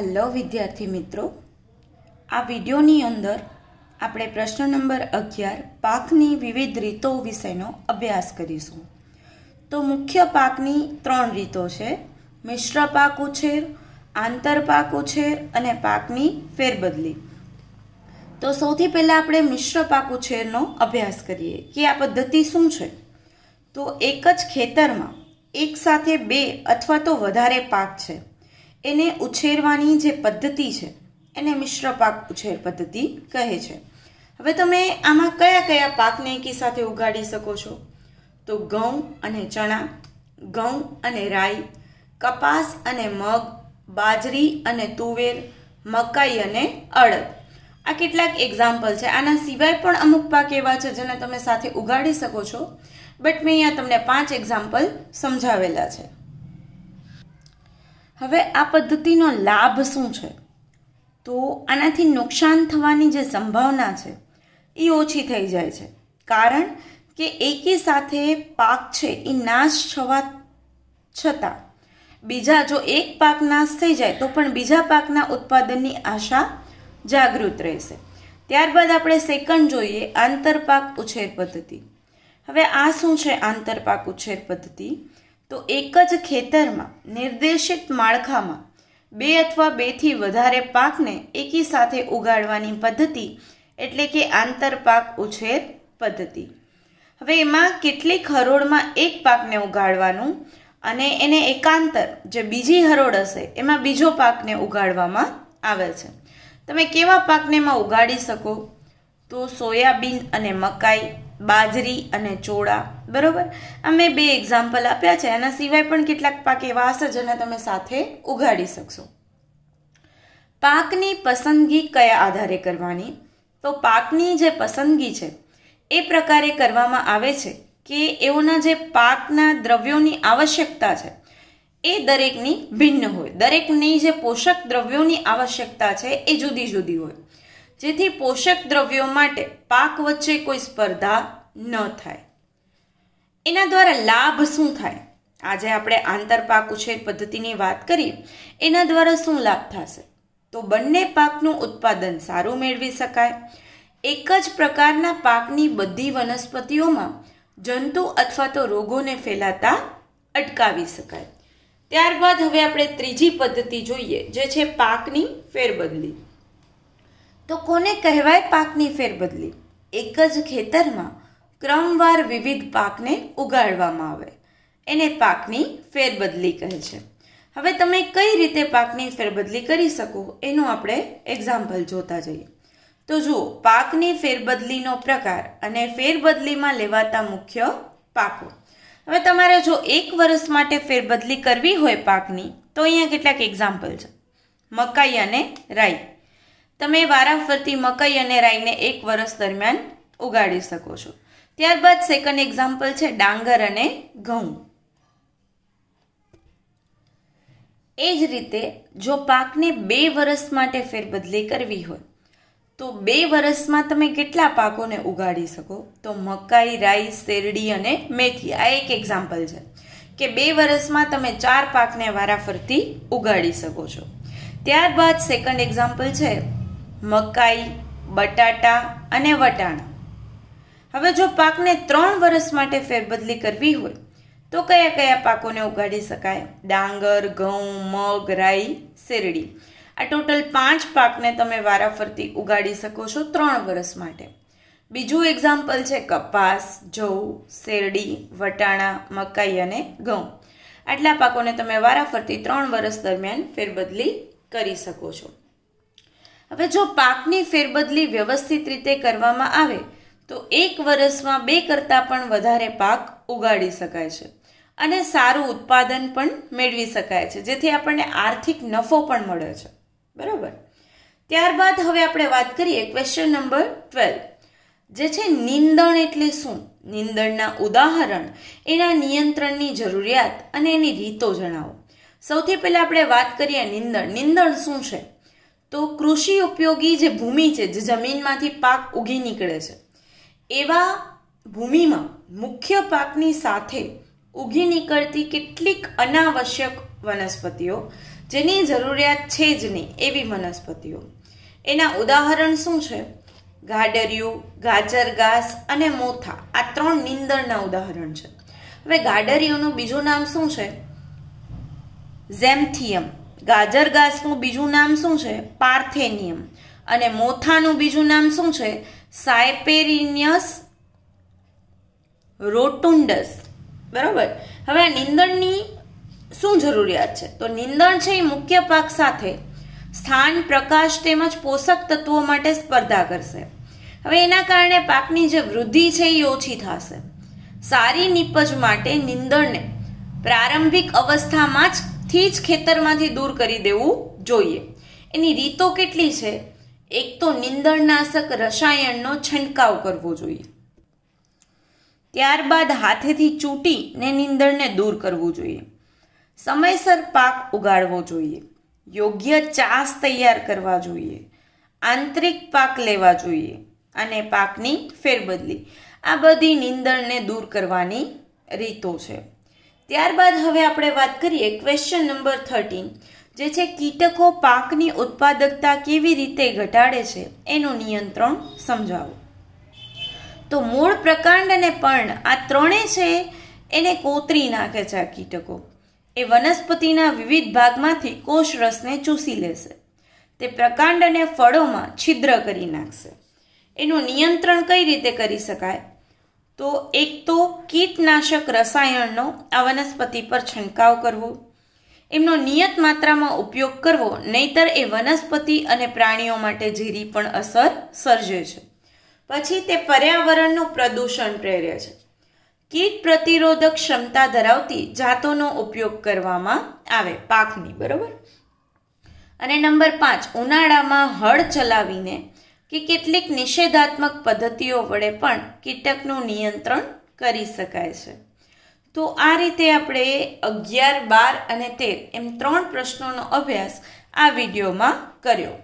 hello વિદ્યાર્થી મિત્રો આ વિડીયોની અંદર આપણે પ્રશ્ન નંબર અગિયાર પાકની વિવિધ રીતો વિષયનો અભ્યાસ કરીશું તો મુખ્ય પાકની ત્રણ રીતો છે મિશ્ર પાક ઉછેર આંતર પાક ઉછેર અને પાકની ફેરબદલી તો સૌથી પહેલાં આપણે મિશ્ર પાક ઉછેરનો અભ્યાસ કરીએ કે આ પદ્ધતિ શું છે તો એક જ ખેતરમાં એક સાથે બે અથવા તો વધારે પાક છે એને ઉછેરવાની જે પદ્ધતિ છે એને મિશ્ર પાક ઉછેર પદ્ધતિ કહે છે હવે તમે આમાં કયા કયા પાકને એકી સાથે ઉગાડી શકો છો તો ઘઉં અને ચણા ઘઉં અને રાઈ કપાસ અને મગ બાજરી અને તુવેર મકાઈ અને અડદ આ કેટલાક એક્ઝામ્પલ છે આના સિવાય પણ અમુક પાક એવા છે જેને તમે સાથે ઉગાડી શકો છો બટ મેં અહીંયા તમને પાંચ એક્ઝામ્પલ સમજાવેલા છે હવે આ પદ્ધતિનો લાભ શું છે તો આનાથી નુકસાન થવાની જે સંભાવના છે એ ઓછી થઈ જાય છે કારણ કે એકી સાથે પાક છે એ નાશ થવા છતાં બીજા જો એક પાક નાશ થઈ જાય તો પણ બીજા પાકના ઉત્પાદનની આશા જાગૃત રહેશે ત્યારબાદ આપણે સેકન્ડ જોઈએ આંતરપાક ઉછેર પદ્ધતિ હવે આ શું છે આંતરપાક ઉછેર પદ્ધતિ તો એક જ ખેતરમાં નિર્દેશિત માળખામાં બે અથવા બેથી વધારે પાકને એકી સાથે ઉગાડવાની પદ્ધતિ એટલે કે આંતરપાક ઉછેર પદ્ધતિ હવે એમાં કેટલીક હરોળમાં એક પાકને ઉગાડવાનું અને એને એકાંતર જે બીજી હરોળ હશે એમાં બીજો પાકને ઉગાડવામાં આવે છે તમે કેવા પાકને એમાં ઉગાડી શકો તો સોયાબીન અને મકાઈ બાજરી અને ચોળા બરોબર અમે બે એક્ઝામ્પલ આપ્યા છે એના સિવાય પણ કેટલાક પાક એવા હશે જેને તમે સાથે ઉગાડી શકશો પાકની પસંદગી કયા આધારે કરવાની તો પાકની જે પસંદગી છે એ પ્રકારે કરવામાં આવે છે કે એઓના જે પાકના દ્રવ્યોની આવશ્યકતા છે એ દરેકની ભિન્ન હોય દરેકની જે પોષક દ્રવ્યોની આવશ્યકતા છે એ જુદી જુદી હોય જેથી પોષક દ્રવ્યો માટે પાક વચ્ચે કોઈ સ્પર્ધા ન થાય એના દ્વારા લાભ શું થાય આજે આપણે આંતર પાક ઉછેર પદ્ધતિની વાત કરી એના દ્વારા શું લાભ થશે તો બંને પાકનું ઉત્પાદન સારું મેળવી શકાય એક જ પ્રકારના પાકની બધી વનસ્પતિઓમાં જંતુ અથવા તો રોગોને ફેલાતા અટકાવી શકાય ત્યારબાદ હવે આપણે ત્રીજી પદ્ધતિ જોઈએ જે છે પાકની ફેરબદલી તો કોને કહેવાય પાકની ફેરબદલી એક જ ખેતરમાં ક્રમવાર વિવિધ પાકને ઉગાડવામાં આવે એને પાકની ફેરબદલી કહે છે હવે તમે કઈ રીતે પાકની ફેરબદલી કરી શકો એનું આપણે એક્ઝામ્પલ જોતા જઈએ તો જુઓ પાકની ફેરબદલીનો પ્રકાર અને ફેરબદલીમાં લેવાતા મુખ્ય પાકો હવે તમારે જો એક વર્ષ માટે ફેરબદલી કરવી હોય પાકની તો અહીંયા કેટલાક એક્ઝામ્પલ છે મકાઈ અને રાઈ તમે વારાફરતી મકાઈ અને રાઈને એક વર્ષ દરમિયાન ઉગાડી શકો છો ત્યારબાદ સેકન્ડ એક્ઝામ્પલ છે ડાંગર અને ઘઉં એ જ રીતે જો પાકને બે વર્ષ માટે ફેરબદલી કરવી હોય તો બે વર્ષમાં તમે કેટલા પાકોને ઉગાડી શકો તો મકાઈ રાઈ શેરડી અને મેથી આ એક એક્ઝામ્પલ છે કે બે વર્ષમાં તમે ચાર પાકને વારાફરતી ઉગાડી શકો છો ત્યારબાદ સેકન્ડ એક્ઝામ્પલ છે મકાઈ બટાટા અને વટાણા હવે જો પાકને ત્રણ વર્ષ માટે ફેરબદલી કરવી હોય તો કયા કયા પાકોને ઉગાડી શકાય ડાંગર ઘઉં મગ રાઈ શેરડી આ ટોટલ પાંચ પાકને તમે વારાફરતી ઉગાડી શકો છો ત્રણ વર્ષ માટે બીજું એક્ઝામ્પલ છે કપાસ જવું શેરડી વટાણા મકાઈ અને ઘઉં આટલા પાકોને તમે વારાફરતી ત્રણ વર્ષ દરમિયાન ફેરબદલી કરી શકો છો હવે જો પાકની ફેરબદલી વ્યવસ્થિત રીતે કરવામાં આવે તો એક વર્ષમાં બે કરતાં પણ વધારે પાક ઉગાડી શકાય છે અને સારું ઉત્પાદન પણ મેળવી શકાય છે જેથી આપણને આર્થિક નફો પણ મળે છે બરાબર ત્યારબાદ હવે આપણે વાત કરીએ ક્વેશ્ચન નંબર ટ્વેલ્વ જે છે નિંદણ એટલે શું નિંદણના ઉદાહરણ એના નિયંત્રણની જરૂરિયાત અને એની રીતો જણાવો સૌથી પહેલાં આપણે વાત કરીએ નિંદણ નિંદણ શું છે તો કૃષિ ઉપયોગી જે ભૂમિ છે જે જમીનમાંથી પાક ઉગી નીકળે છે એવા ભૂમિમાં મુખ્ય પાકની સાથે ઉગી નીકળતી કેટલીક અનાવશ્યક વનસ્પતિઓ જેની જરૂરિયાત છે જ નહીં એવી વનસ્પતિઓ એના ઉદાહરણ શું છે ગાડરિયું ગાજર ઘાસ અને મોથા આ ત્રણ નીંદણના ઉદાહરણ છે હવે ગાડરિયોનું બીજું નામ શું છે ઝેમથિયમ ગાજર ઘાસનું બીજું નામ શું છે પાર્થેનિયમ અને મોથાનું બીજું નામ શું છે સાયપેરિનિયસ રોટુન્ડસ બરાબર હવે આ નીંદણની શું જરૂરિયાત છે તો નીંદણ છે એ મુખ્ય પાક સાથે સ્થાન પ્રકાશ તેમજ પોષક તત્વો માટે સ્પર્ધા કરશે હવે એના કારણે પાકની જે વૃદ્ધિ છે એ ઓછી થશે સારી નિપજ માટે નીંદણને પ્રારંભિક અવસ્થામાં જ થી જ ખેતરમાંથી દૂર કરી દેવું જોઈએ એની રીતો કેટલી છે એક તો નિંદણનાશક રસાયણનો છંટકાવ કરવો જોઈએ ત્યારબાદ હાથેથી ચૂંટીને નિંદણને દૂર કરવું જોઈએ સમયસર પાક ઉગાડવો જોઈએ યોગ્ય ચાસ તૈયાર કરવા જોઈએ આંતરિક પાક લેવા જોઈએ અને પાકની ફેરબદલી આ બધી નિંદણને દૂર કરવાની રીતો છે ત્યારબાદ હવે આપણે વાત કરીએ ક્વેશ્ચન નંબર થર્ટીન જે છે કીટકો પાકની ઉત્પાદકતા કેવી રીતે ઘટાડે છે એનું નિયંત્રણ સમજાવો તો મૂળ પ્રકાંડ અને પર્ણ આ ત્રણેય છે એને કોતરી નાખે છે આ કીટકો એ વનસ્પતિના વિવિધ ભાગમાંથી કોષરસને ચૂસી લેશે તે પ્રકાંડ અને ફળોમાં છિદ્ર કરી નાખશે એનું નિયંત્રણ કઈ રીતે કરી શકાય તો એક તો કીટનાશક રસાયણનો આ વનસ્પતિ પર છંટકાવ કરવો એમનો નિયત માત્રામાં ઉપયોગ કરવો નહીતર એ વનસ્પતિ અને પ્રાણીઓ માટે ઝીરી પણ અસર સર્જે છે પછી તે પર્યાવરણનું પ્રદૂષણ પ્રેરે છે કીટ પ્રતિરોધક ક્ષમતા ધરાવતી જાતોનો ઉપયોગ કરવામાં આવે પાકની બરોબર અને નંબર પાંચ ઉનાળામાં હળ ચલાવીને કે કેટલીક નિષેધાત્મક પદ્ધતિઓ વડે પણ કીટકનું નિયંત્રણ કરી શકાય છે તો આ રીતે આપણે અગિયાર બાર અને તેર એમ ત્રણ પ્રશ્નોનો અભ્યાસ આ વિડીયોમાં કર્યો